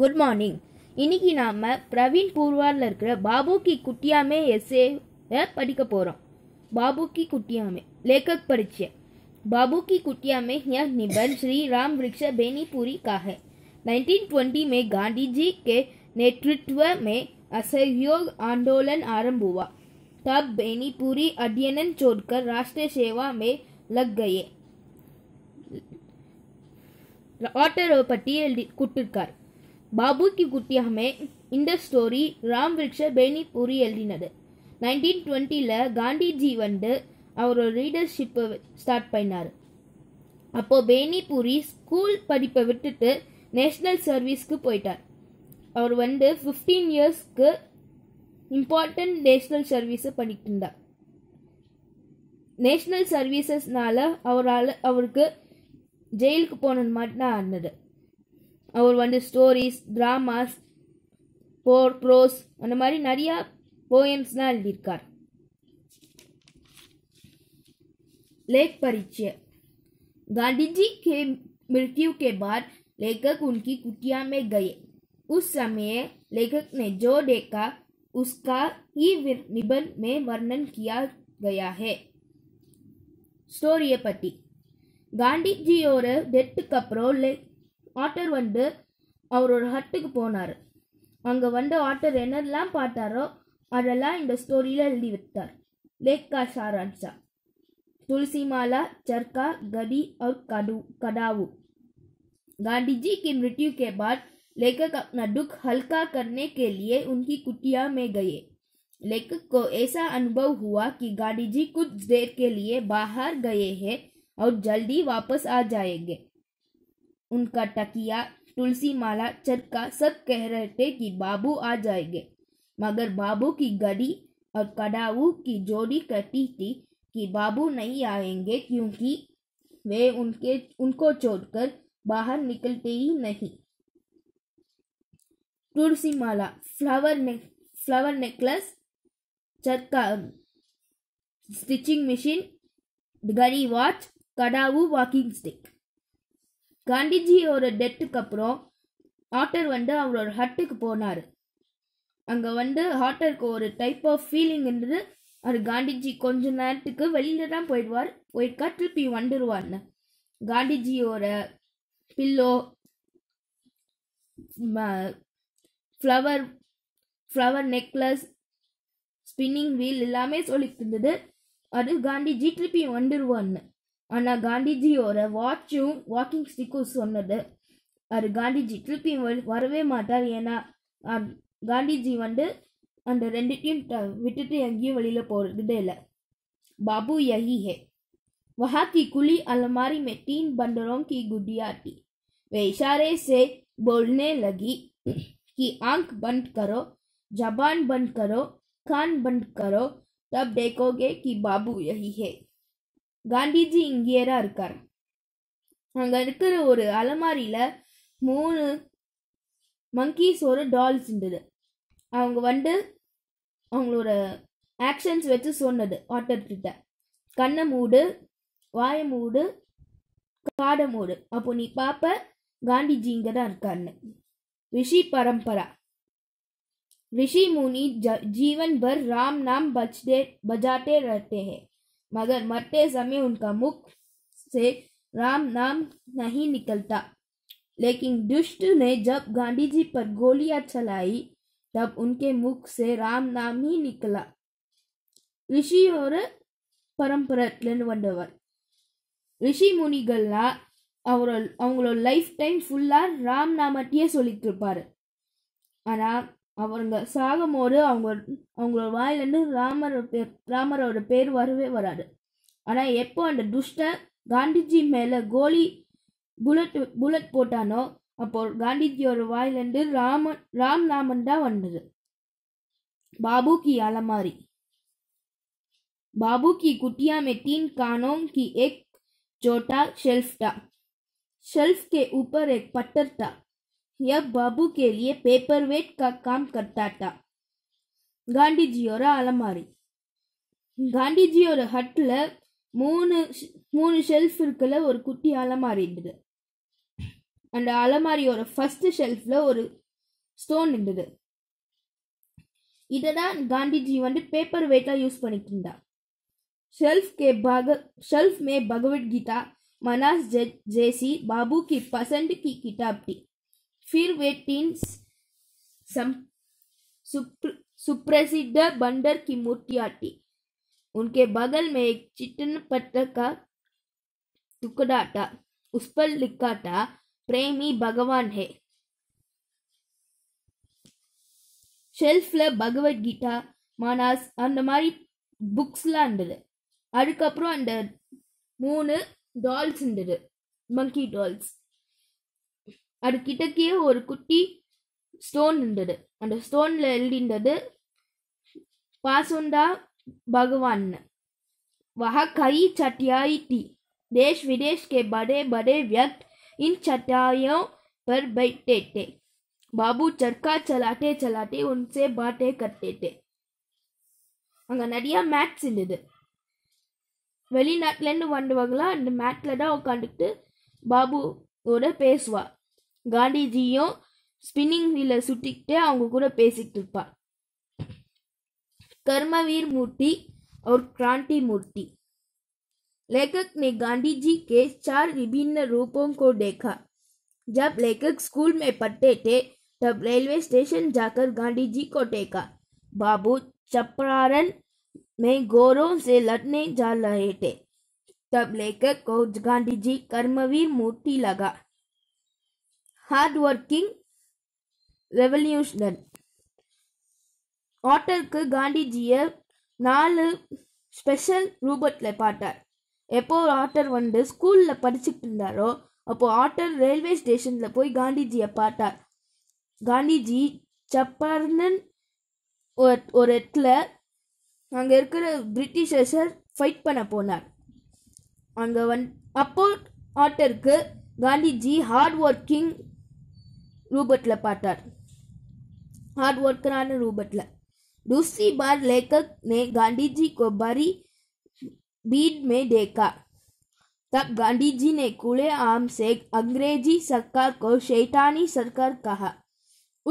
good morning இன்னைக்கு நாம் பிரவீன் பூர்வாவில் இருக்கிற பாபு கி குட்டியாமே எஸ்ஏ படிக்க போகிறோம் பாபு கி குட்டியாமே लेखक परिचय बाबू की कुटिया में यह निबंध श्री राम वृक्ष बेनीपुरी का है 1920 में गांधी जी के नेतृत्व में असहयोग आंदोलन आरंभ हुआ तब बेनीपुरी अध्ययन छोड़कर राष्ट्रीय सेवा में लग गए ஆட்டரோப்பட்டியில் குட்டிருக்கார் பாபு கி குட்டியாமே இந்த ஸ்டோரி ராம் விக்ஷ பேனிபூரி எழுதினது நைன்டீன் டுவெண்ட்டியில் காந்திஜி வந்து அவரோட லீடர்ஷிப்பை ஸ்டார்ட் பண்ணார் அப்போது பேனிபூரி ஸ்கூல் படிப்பை விட்டுட்டு நேஷ்னல் சர்வீஸ்க்கு போயிட்டார் அவர் வந்து ஃபிஃப்டீன் இயர்ஸ்க்கு இம்பார்ட்டன்ட் நேஷ்னல் சர்வீஸை பண்ணிட்டு இருந்தார் நேஷ்னல் சர்வீசஸ்னால அவரால் அவருக்கு ஜெயிலுக்கு போனது மாதிரி தான் ஆனது அவர் வந்து ஸ்டோரிஸ் ட்ராமாஸ் போர் ப்ரோஸ் அந்த மாதிரி நிறையா போயம்ஸ்லாம் எழுதியிருக்கார் लेख परिचय गांधी जी के मृत्यु के बाद लेखक उनकी कुटिया में गए उस समय लेखक ने जो देखा उसका ही निबंध में वर्णन किया गया है स्टोरिय पति गांधी जी और डेथ कपड़ों ஆட்டர் வந்து அவரோட ஹட்டுக்கு போனார் அங்கே வந்து ஆட்டர் என்னெல்லாம் பார்த்தாரோ அதெல்லாம் இந்த ஸ்டோரியில் எழுதி விட்டார் லேக்கா तुलसी माला चरखा गदी और काडू गांधी जी की मृत्यु के बाद लेखक अपना दुख हल्का करने के लिए उनकी कुटिया में गए लेखक को ऐसा अनुभव हुआ कि गांधी जी कुछ देर के लिए बाहर गए हैं और जल्दी वापस आ जाएंगे उनका टकिया तुलसी माला चरका सब कह रहे थे कि बाबू आ जाएंगे मगर बाबू की गड़ी और कड़ाऊ की जोड़ी कहती थी कि बाबू नहीं आएंगे क्योंकि वे उनके उनको छोड़कर बाहर निकलते ही नहीं तुलसी माला फ्लावर ने flower necklace charkha stitching machine घड़ी वॉच कड़ाऊ वॉकिंग स्टिक காந்திஜியோட டெத்துக்கு அப்புறம் ஆட்டர் வந்து அவரோட ஹட்டுக்கு போனார் அங்கே வந்து ஹாட்டருக்கு ஒரு டைப் ஆஃப் ஃபீலிங் இருந்தது அவர் காந்திஜி கொஞ்ச நேரத்துக்கு வெளியில தான் போயிடுவார் போயிருக்கா திருப்பி வந்துடுவார்னு காந்திஜியோட pillow flower flower necklace spinning wheel எல்லாமே சொல்லிட்டு இருந்தது அது காந்திஜி திருப்பி வந்துடுவார்னு ஆனால் காந்திஜியோட வாட்சும் வாக்கிங் ஸ்டிக்கும் சொன்னது அது காந்திஜி திருப்பி வரவே மாட்டார் ஏன்னா காந்திஜி வந்து அந்த ரெண்டுத்தையும் விட்டுட்டு எங்கேயும் வெளியில் போகிறதே இல்லை बाबू यही है वहाँ की खुली अलमारी में तीन बंदरों की गुड़िया थी वे इशारे से बोलने लगी कि आंख बंद करो जबान बंद करो कान बंद करो तब देखोगे कि बाबू यही है காந்திஜி தான் இருக்கார் அங்கே இருக்கிற ஒரு அலமாரியில் மூணு மங்கீஸ் ஒரு டால்ஸ் இருந்தது அவங்க வந்து அவங்களோட ஆக்ஷன்ஸ் வச்சு சொன்னது ஆட்டர்கிட்ட கண்ணை மூடு வாய மூடு காடை மூடு அப்போ நீ பாப்ப காந்திஜி இங்கே தான் இருக்காருன்னு ரிஷி பரம்பரா ரிஷி முனி ஜீவன் பர் राम नाम बचते बजाते रहते मगर मरते समय उनका मुख से राम नाम नहीं निकलता लेकिन दुष्ट ने जब गांधी जी पर गोलियां चलाई तब उनके मुख से राम नाम ही निकला ரிஷி ஒரு பரம்பரத்துலேருந்து வந்தவர் ரிஷி முனிகள்லாம் அவரோட அவங்களோட லைஃப் டைம் ஃபுல்லாக ராம் நாமத்தையே சொல்லிட்டு இருப்பாரு ஆனால் அவங்க சாகும்போது அவங்க அவங்களோட வாயிலேருந்து ராமர் பேர் ராமரோட பேர் வரவே வராது ஆனால் எப்போ அந்த துஷ்ட காந்திஜி மேலே கோலி புல்லட் புல்லட் போட்டானோ அப்போ காந்திஜியோட வாயிலேருந்து ராமன் ராம் ராமன் தான் வந்தது பாபு கி அலமாரி பாபு கி குட்டியா में கானோங் கி எக் ஜோட்டா ஷெல்ஃப்டா ஷெல்ஃப் கே शेल्फ எக் பட்டர்டா यह बाबू के लिए पेपर वेट का काम करता था காந்தி ஜியோட அலமாரி காந்தி ஜியோட ஹட்டில் மூணு மூணு ஷெல்ஃப் இருக்குல்ல ஒரு குட்டி அலமாரி இருந்தது அந்த அலமாரியோட ஃபஸ்ட்டு ஷெல்ஃபில் ஒரு ஸ்டோன் இருந்தது இதை தான் காந்திஜி வந்து பேப்பர் வெயிட்டாக யூஸ் பண்ணிட்டு இருந்தா ஷெல்ஃப் கே பக ஷெல்ஃப் மே பகவத்கீதா மனாஸ் ஜே ஜேசி பாபு கி பசண்ட் கி கிட்டாப்டி फिर वे तीन सुप्रसिद्ध बंदर की मूर्तियां थी उनके बगल में एक चिटन पत्र का टुकड़ा था उस पर लिखा था प्रेमी भगवान है ஷெல்ஃப்ல பகவத் கீதா மானாஸ் அந்த மாதிரி புக்ஸ்லாம் இருந்தது அதுக்கப்புறம் அந்த மூணு டால்ஸ் இருந்தது மங்கி டால்ஸ் அது கிட்டக்கே ஒரு குட்டி ஸ்டோன் இருந்தது அந்த ஸ்டோன்ல எழுதிந்தது பாசுண்டா பகவான் वह கை சட்டியாய் थी தேஷ் விதேஷ் கே படே படே வியக் இன் चटाइयों பர் பைட்டேட்டே பாபு சர்க்கா சலாட்டே சலாட்டே உன்சே பாட்டே கட்டேட்டே அங்கே நிறையா மேட்ஸ் இருந்தது வெளிநாட்டிலேருந்து வந்தவங்களாம் அந்த மேட்டில் தான் உட்காந்துட்டு பாபுவோட பேசுவாள் காந்திஜியும் ஸ்பின்னிங் வீல சுட்டிக்கிட்டு அவங்க கூட பேசிக்கிட்டு இருப்பார் कर्मवीर मूर्ति और क्रांति मूर्ति लेखक ने गांधी जी के चार विभिन्न रूपों को देखा जब लेखक स्कूल में पढ़ते थे तब रेलवे स्टेशन जाकर गांधी जी को देखा बाबू चपरारन में गोरों से लड़ने जा रहे थे तब लेखक को गांधी जी कर्मवीर मूर्ति लगा ஹார்ட் ஒர்க்கிங் ரெவல்யூஷனன் ஆட்டருக்கு காந்திஜியை நாலு ஸ்பெஷல் ரூபத்தில் பார்த்தார் எப்போ ஆட்டர் வந்து ஸ்கூலில் படிச்சுட்டு இருந்தாரோ அப்போது ஆட்டர் ரயில்வே ஸ்டேஷனில் போய் காந்திஜியை பார்த்தார் காந்திஜி சப்பர்னன் ஒரு இடத்துல அங்கே இருக்கிற பிரிட்டிஷர்ஸை ஃபைட் பண்ண போனார் அங்கே வந் அப்போ ஆட்டருக்கு காந்திஜி ஹார்ட் ஒர்க்கிங் रूबटला पाटार हार्ड वर्कर आने दूसरी बार लेखक ने गांधी जी को बड़ी में देखा तब गांधी जी ने खुले आम से अंग्रेजी सरकार को शैतानी सरकार कहा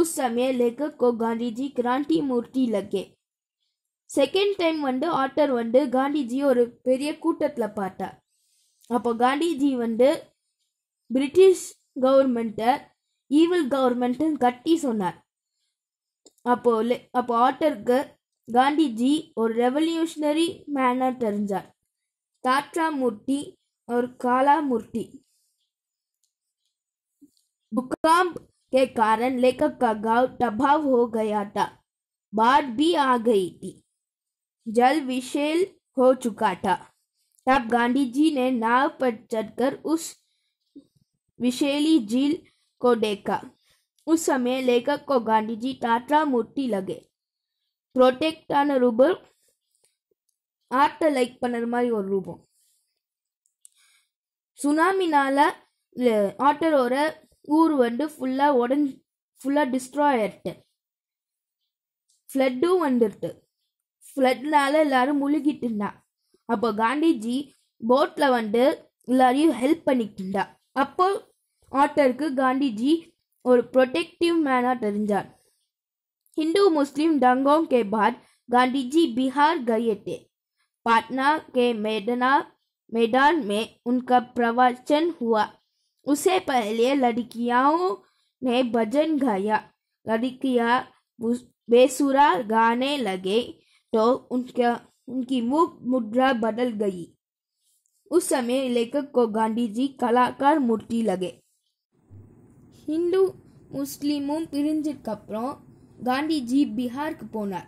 उस समय लेखक को गांधी जी क्रांति मूर्ति लगे टाइम டைம் வந்து ஆட்டர் गांधी जी और பெரிய கூட்டத்தில் பார்த்தார் அப்போ जी வந்து பிரிட்டிஷ் கவர்மெண்ட்டை ஈவில் கவர்மெண்ட்டு கட்டி சொன்னார் அப்போ அப்போ ஆட்டருக்கு காந்திஜி ஒரு ரெவல்யூஷனரி மேனாக தெரிஞ்சார் தாட்ரா மூர்த்தி ஒரு காலாமூர்த்தி भूकंप के कारण लेखक का गांव तबाह हो गया था बाढ़ भी आ गई थी जल विशेल हो चुका था तब गांधी जी ने नाव पर चढ़कर उस विशेली झील को देखा उस समय लेखक को गांधी जी टाटा मूर्ति लगे புரொடெக்டான ரூபம் ஆர்ட்டை லைக் பண்ணுற மாதிரி ஒரு ரூபம் சுனாமினால ஆட்டரோட ஊர் வந்து ஃபுல்லா உடஞ்சு ஃபுல்லா டிஸ்ட்ராய் ஆயிட்டு ஃப்ளட்டும் வந்துடுது ஃப்ளட்னால எல்லாரும் முழுகிட்டு இருந்தா அப்போ காந்திஜி போட்ல வந்து எல்லாரையும் ஹெல்ப் பண்ணிட்டு இருந்தா அப்போ ஆட்டருக்கு காந்திஜி ஒரு ப்ரொடெக்டிவ் மேனாக தெரிஞ்சார் हिंदू मुस्लिम दंगों के बाद गांधी जी बिहार गए थे पाटना के मैदाना मैदान में उनका प्रवचन हुआ उसे पहले लड़कियाओं ने भजन गाया लड़किया बेसुरा गाने लगे तो उनका उनकी मुख मुद्रा बदल गई उस समय लेखक को गांधी जी कलाकार मूर्ति लगे ஹிந்து முஸ்லீமும் பிரிஞ்சதுக்கப்புறம் காந்திஜி பீகாருக்கு போனார்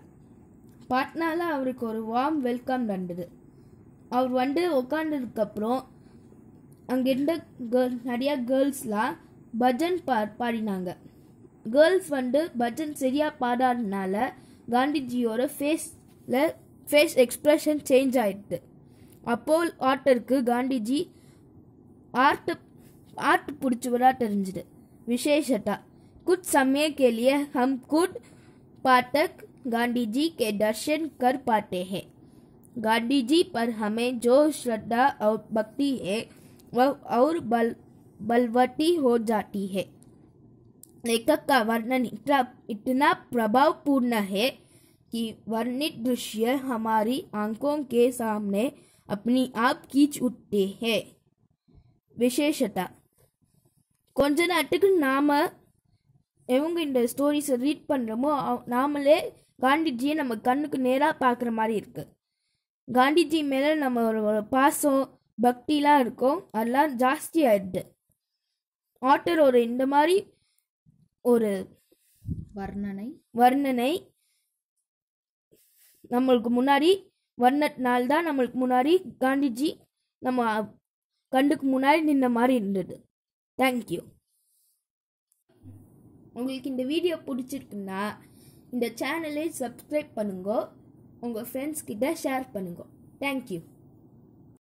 பாட்னால அவருக்கு ஒரு வார்ம் வெல்கம் நடந்தது அவர் வந்து உட்காந்ததுக்கப்புறம் அங்கிருந்த கேர்ள் நிறையா கேர்ள்ஸ்லாம் பஜன் பா பாடினாங்க கேர்ள்ஸ் வந்து பஜன் சரியாக பாடாதனால காந்திஜியோட ஃபேஸில் ஃபேஸ் எக்ஸ்ப்ரெஷன் சேஞ்ச் ஆயிடுது அப்போ ஆர்டருக்கு காந்திஜி ஆர்ட்டு ஆர்ட் பிடிச்சவராக தெரிஞ்சுது विशेषता कुछ समय के लिए हम खुद पाठक गांधी जी के दर्शन कर पाते हैं गांधी जी पर हमें जो श्रद्धा और भक्ति है वह और बल बलवती हो जाती है लेखक का वर्णन इतना इतना प्रभावपूर्ण है कि वर्णित दृश्य हमारी आंखों के सामने अपनी आप खींच उठते हैं विशेषता கொஞ்ச நேரத்துக்கு நாம் எவங்க இந்த ஸ்டோரிஸை ரீட் பண்ணுறோமோ நாமளே காந்திஜியை நம்ம கண்ணுக்கு நேராக பார்க்குற மாதிரி இருக்குது காந்திஜி மேலே நம்ம ஒரு பாசம் பக்திலாம் இருக்கும் அதெல்லாம் ஜாஸ்தி ஆயிடுது ஆட்டர் ஒரு இந்த மாதிரி ஒரு வர்ணனை வர்ணனை நம்மளுக்கு முன்னாடி வர்ணத்தினால்தான் நம்மளுக்கு முன்னாடி காந்திஜி நம்ம கண்டுக்கு முன்னாடி நின்ற மாதிரி இருந்தது தேங்க்யூ உங்களுக்கு இந்த வீடியோ பிடிச்சிருக்குன்னா இந்த சேனலை சப்ஸ்கிரைப் பண்ணுங்க உங்கள் ஃப்ரெண்ட்ஸ்கிட்ட ஷேர் பண்ணுங்க தேங்க்யூ